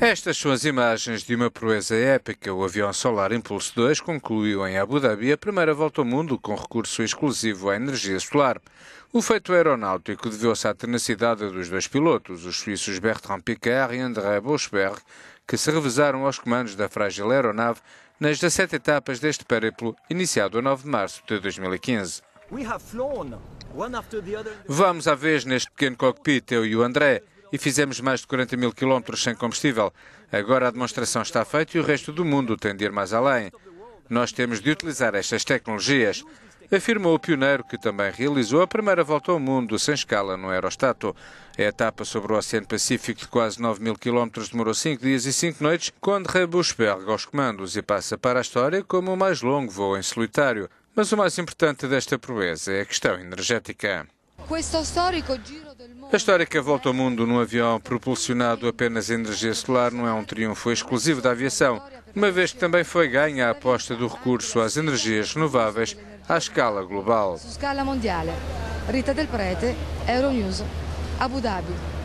Estas são as imagens de uma proeza épica. O avião solar Impulse 2 concluiu em Abu Dhabi a primeira volta ao mundo com recurso exclusivo à energia solar. O feito aeronáutico deveu-se à tenacidade dos dois pilotos, os suíços Bertrand Piccard e André Bosberg, que se revezaram aos comandos da frágil aeronave nas 17 etapas deste périplo, iniciado a 9 de março de 2015. Vamos à vez neste pequeno cockpit, eu e o André e fizemos mais de 40 mil quilómetros sem combustível. Agora a demonstração está feita e o resto do mundo tem de ir mais além. Nós temos de utilizar estas tecnologias, afirmou o pioneiro que também realizou a primeira volta ao mundo sem escala no aerostato. A etapa sobre o Oceano Pacífico de quase 9 mil quilómetros demorou 5 dias e 5 noites, quando Rebusberg aos comandos e passa para a história como o mais longo voo em solitário. Mas o mais importante desta proeza é a questão energética. A histórica volta ao mundo num avião propulsionado apenas em energia solar não é um triunfo exclusivo da aviação, uma vez que também foi ganha a aposta do recurso às energias renováveis à escala global. Rita Del Prete, Euronews, Abu Dhabi.